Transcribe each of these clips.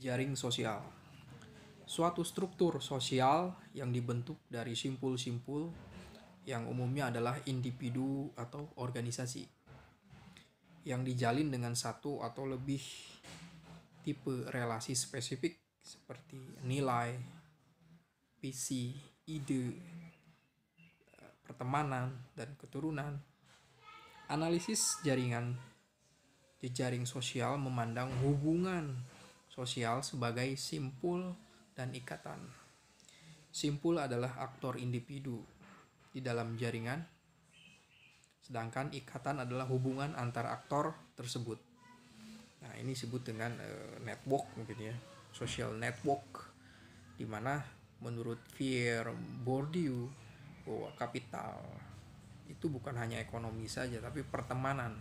Jaring sosial Suatu struktur sosial yang dibentuk dari simpul-simpul yang umumnya adalah individu atau organisasi yang dijalin dengan satu atau lebih tipe relasi spesifik seperti nilai, visi, ide, pertemanan, dan keturunan. Analisis jaringan jejaring sosial memandang hubungan sosial sebagai simpul dan ikatan. Simpul adalah aktor individu di dalam jaringan, sedangkan ikatan adalah hubungan antar aktor tersebut. Nah, ini disebut dengan uh, network mungkin ya, social network di mana menurut Pierre Bourdieu bahwa kapital itu bukan hanya ekonomi saja tapi pertemanan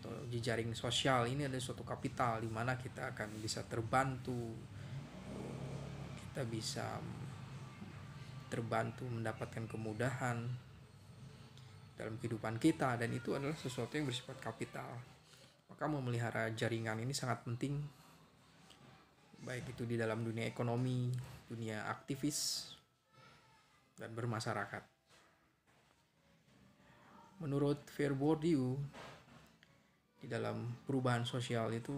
atau di jaring sosial ini ada suatu kapital di mana kita akan bisa terbantu kita bisa terbantu mendapatkan kemudahan dalam kehidupan kita dan itu adalah sesuatu yang bersifat kapital maka memelihara jaringan ini sangat penting baik itu di dalam dunia ekonomi dunia aktivis dan bermasyarakat menurut Fair di dalam perubahan sosial itu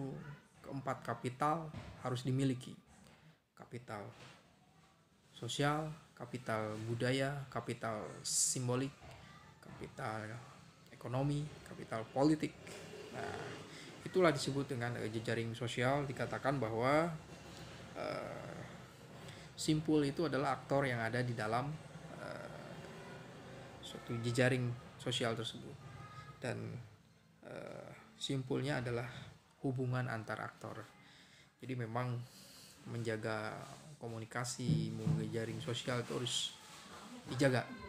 keempat kapital harus dimiliki. Kapital sosial, kapital budaya, kapital simbolik, kapital ekonomi, kapital politik. Nah, itulah disebut dengan eh, jejaring sosial dikatakan bahwa uh, simpul itu adalah aktor yang ada di dalam uh, suatu jejaring sosial tersebut dan uh, simpulnya adalah hubungan antar aktor. Jadi memang menjaga komunikasi, menjaga jaring sosial itu harus dijaga